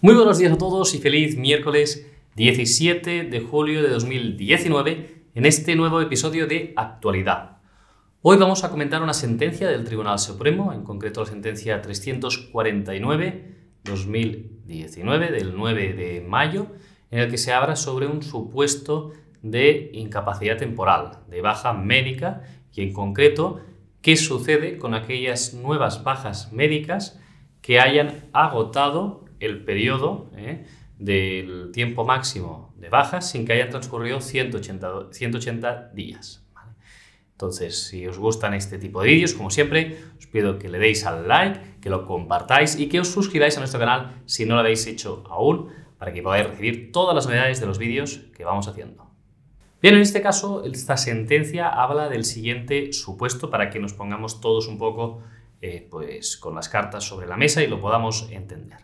Muy buenos días a todos y feliz miércoles 17 de julio de 2019 en este nuevo episodio de Actualidad. Hoy vamos a comentar una sentencia del Tribunal Supremo, en concreto la sentencia 349-2019 del 9 de mayo, en el que se habla sobre un supuesto de incapacidad temporal, de baja médica y en concreto qué sucede con aquellas nuevas bajas médicas que hayan agotado el periodo ¿eh? del tiempo máximo de bajas sin que hayan transcurrido 180, 180 días. Entonces, si os gustan este tipo de vídeos, como siempre, os pido que le deis al like, que lo compartáis y que os suscribáis a nuestro canal si no lo habéis hecho aún, para que podáis recibir todas las novedades de los vídeos que vamos haciendo. Bien, en este caso, esta sentencia habla del siguiente supuesto para que nos pongamos todos un poco eh, pues, con las cartas sobre la mesa y lo podamos entender.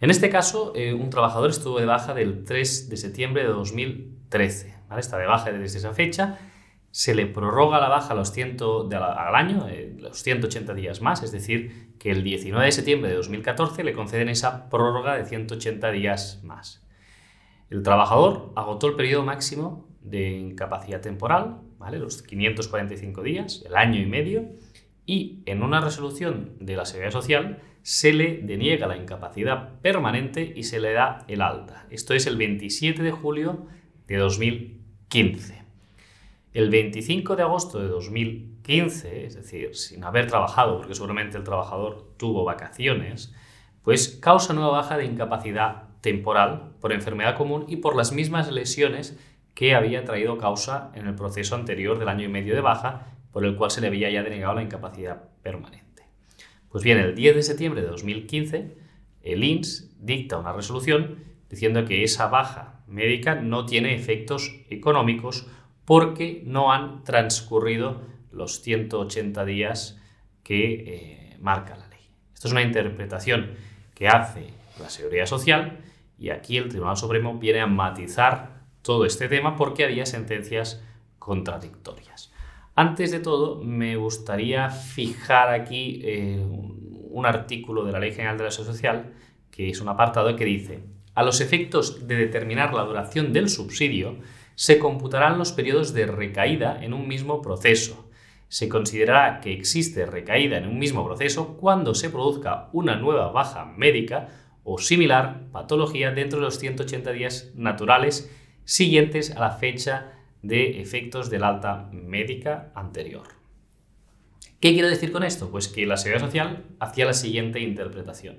En este caso, eh, un trabajador estuvo de baja del 3 de septiembre de 2013. Está de baja desde esa fecha. Se le prorroga la baja los al año, eh, los 180 días más, es decir, que el 19 de septiembre de 2014 le conceden esa prórroga de 180 días más. El trabajador agotó el periodo máximo de incapacidad temporal, ¿vale? los 545 días, el año y medio, y en una resolución de la Seguridad Social se le deniega la incapacidad permanente y se le da el alta. Esto es el 27 de julio de 2015. El 25 de agosto de 2015, es decir, sin haber trabajado, porque seguramente el trabajador tuvo vacaciones, pues causa nueva baja de incapacidad temporal por enfermedad común y por las mismas lesiones que había traído causa en el proceso anterior del año y medio de baja por el cual se le había ya denegado la incapacidad permanente. Pues bien, el 10 de septiembre de 2015, el INS dicta una resolución diciendo que esa baja médica no tiene efectos económicos porque no han transcurrido los 180 días que eh, marca la ley. Esto es una interpretación que hace la Seguridad Social y aquí el Tribunal Supremo viene a matizar todo este tema porque había sentencias contradictorias. Antes de todo, me gustaría fijar aquí eh, un artículo de la Ley General de la Seguridad Social, que es un apartado que dice, a los efectos de determinar la duración del subsidio, se computarán los periodos de recaída en un mismo proceso. Se considerará que existe recaída en un mismo proceso cuando se produzca una nueva baja médica o similar patología dentro de los 180 días naturales siguientes a la fecha de efectos del alta médica anterior. ¿Qué quiero decir con esto? Pues que la Seguridad Social hacía la siguiente interpretación.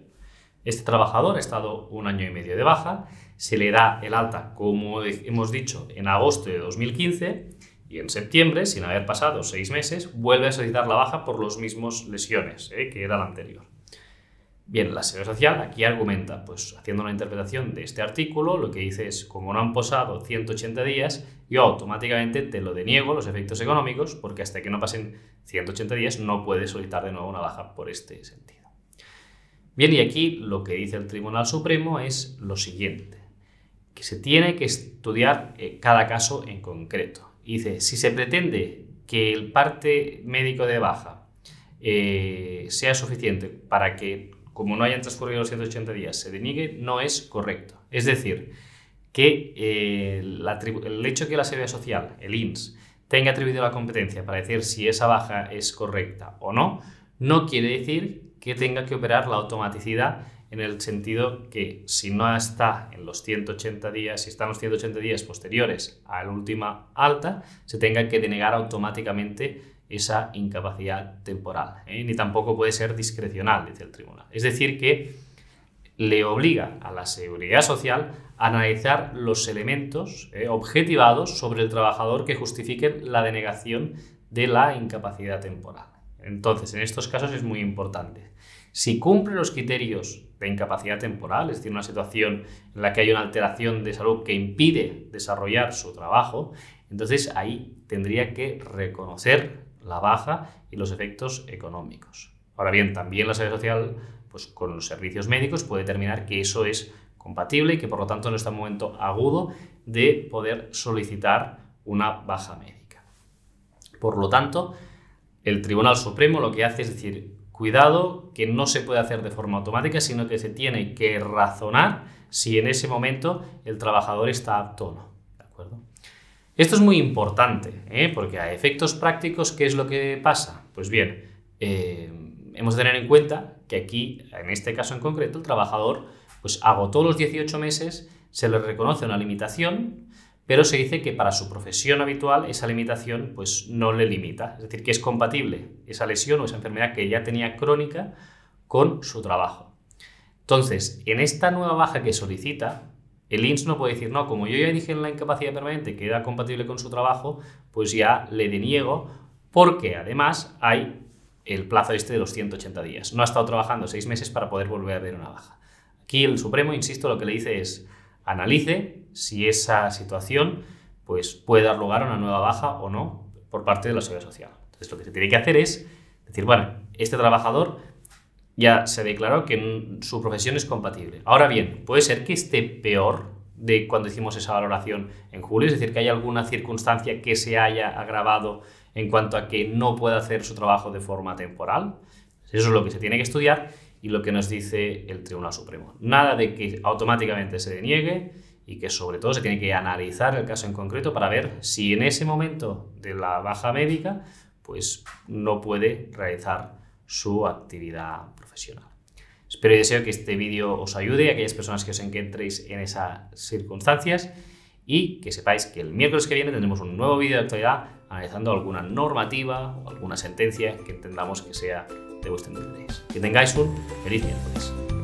Este trabajador ha estado un año y medio de baja, se le da el alta, como hemos dicho, en agosto de 2015 y en septiembre, sin haber pasado seis meses, vuelve a solicitar la baja por los mismos lesiones eh, que era la anterior. Bien, la Seguridad Social aquí argumenta, pues haciendo una interpretación de este artículo, lo que dice es, como no han posado 180 días, yo automáticamente te lo deniego los efectos económicos porque hasta que no pasen 180 días no puedes solicitar de nuevo una baja por este sentido. Bien, y aquí lo que dice el Tribunal Supremo es lo siguiente, que se tiene que estudiar eh, cada caso en concreto. Y dice, si se pretende que el parte médico de baja eh, sea suficiente para que, como no hayan transcurrido los 180 días, se deniegue, no es correcto. Es decir, que eh, el hecho que la seguridad social, el INS, tenga atribuido la competencia para decir si esa baja es correcta o no, no quiere decir que tenga que operar la automaticidad en el sentido que si no está en los 180 días, si están los 180 días posteriores a la última alta, se tenga que denegar automáticamente esa incapacidad temporal, ¿eh? ni tampoco puede ser discrecional, dice el tribunal. Es decir, que le obliga a la seguridad social a analizar los elementos eh, objetivados sobre el trabajador que justifiquen la denegación de la incapacidad temporal. Entonces, en estos casos es muy importante. Si cumple los criterios de incapacidad temporal, es decir, una situación en la que hay una alteración de salud que impide desarrollar su trabajo, entonces ahí tendría que reconocer la baja y los efectos económicos. Ahora bien, también la seguridad social pues con los servicios médicos puede determinar que eso es compatible y que por lo tanto no está en momento agudo de poder solicitar una baja médica. Por lo tanto, el Tribunal Supremo lo que hace es decir, cuidado que no se puede hacer de forma automática, sino que se tiene que razonar si en ese momento el trabajador está apto o no. ¿De acuerdo? Esto es muy importante, ¿eh? porque a efectos prácticos, ¿qué es lo que pasa? Pues bien, eh, hemos de tener en cuenta que aquí, en este caso en concreto, el trabajador pues todos los 18 meses, se le reconoce una limitación, pero se dice que para su profesión habitual esa limitación pues no le limita, es decir, que es compatible esa lesión o esa enfermedad que ya tenía crónica con su trabajo. Entonces, en esta nueva baja que solicita, el INS no puede decir, no, como yo ya dije en la incapacidad permanente que era compatible con su trabajo, pues ya le deniego, porque además hay el plazo este de los 180 días. No ha estado trabajando seis meses para poder volver a ver una baja. Aquí el Supremo, insisto, lo que le dice es analice si esa situación pues, puede dar lugar a una nueva baja o no por parte de la seguridad social. Entonces lo que se tiene que hacer es decir, bueno, este trabajador ya se declaró que su profesión es compatible. Ahora bien, puede ser que esté peor de cuando hicimos esa valoración en julio, es decir, que hay alguna circunstancia que se haya agravado en cuanto a que no puede hacer su trabajo de forma temporal. Eso es lo que se tiene que estudiar y lo que nos dice el Tribunal Supremo. Nada de que automáticamente se deniegue y que sobre todo se tiene que analizar el caso en concreto para ver si en ese momento de la baja médica pues no puede realizar su actividad profesional. Espero y deseo que este vídeo os ayude a aquellas personas que os encontréis en esas circunstancias y que sepáis que el miércoles que viene tendremos un nuevo vídeo de actualidad analizando alguna normativa o alguna sentencia que entendamos que sea de vuestro interés. Que tengáis un feliz miércoles.